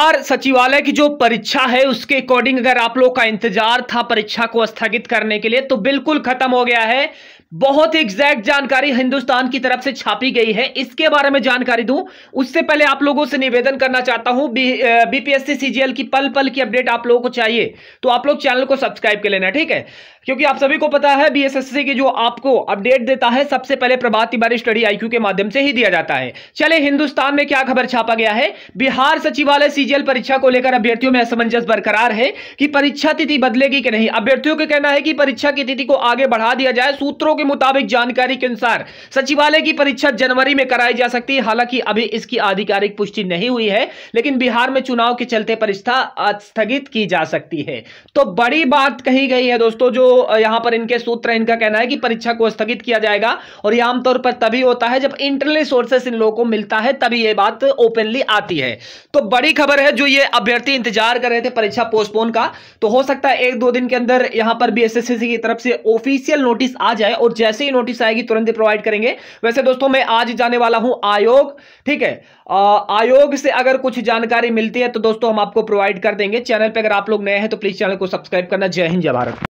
और सचिवालय की जो परीक्षा है उसके अकॉर्डिंग अगर आप लोग का इंतजार था परीक्षा को स्थगित करने के लिए तो बिल्कुल खत्म हो गया है बहुत एग्जैक्ट जानकारी हिंदुस्तान की तरफ से छापी गई है इसके बारे में जानकारी दूं उससे पहले आप लोगों से निवेदन करना चाहता हूं बीपीएससी सीजीएल की पल पल की अपडेट आप लोगों को चाहिए तो आप लोग चैनल को सब्सक्राइब कर लेना ठीक है क्योंकि आप सभी को पता है बीएसएससी की जो आपको अपडेट देता है सबसे पहले प्रभात तिवारी स्टडी आईक्यू के माध्यम से ही दिया जाता है चले हिंदुस्तान में क्या खबर छापा गया है बिहार सचिवालय सीजीएल परीक्षा को लेकर अभ्यर्थियों में असमंजस बरकरार है कि परीक्षा तिथि बदलेगी कि नहीं अभ्यर्थियों का कहना है कि परीक्षा की तिथि को आगे बढ़ा दिया जाए सूत्रों के मुताबिक जानकारी के अनुसार सचिवालय की परीक्षा जनवरी में कराई जा सकती है हालांकि अभी इसकी आधिकारिक पुष्टि नहीं हुई है लेकिन बिहार में चुनाव के चलते परीक्षा स्थगित की जा सकती है तो बड़ी बात कही गई है दोस्तों जो यहां पर इनके सूत्र इनका कहना है कि परीक्षा को स्थगित किया जाएगा और यह आमतौर पर तभी होता है जब इंटरनल सोर्सेस इन लोगों को मिलता है तभी यह बात ओपनली आती है तो बड़ी खबर खबर है जो ये अभ्यर्थी इंतजार कर रहे थे परीक्षा पोस्टपोन का तो हो सकता है एक दो दिन के अंदर यहां पर भी एस की तरफ से ऑफिशियल नोटिस आ जाए और जैसे ही नोटिस आएगी तुरंत प्रोवाइड करेंगे वैसे दोस्तों मैं आज जाने वाला हूं आयोग ठीक है आयोग से अगर कुछ जानकारी मिलती है तो दोस्तों हम आपको प्रोवाइड कर देंगे चैनल पर अगर आप लोग नए हैं तो प्लीज चैनल को सब्सक्राइब करना जय हिंद जय भारत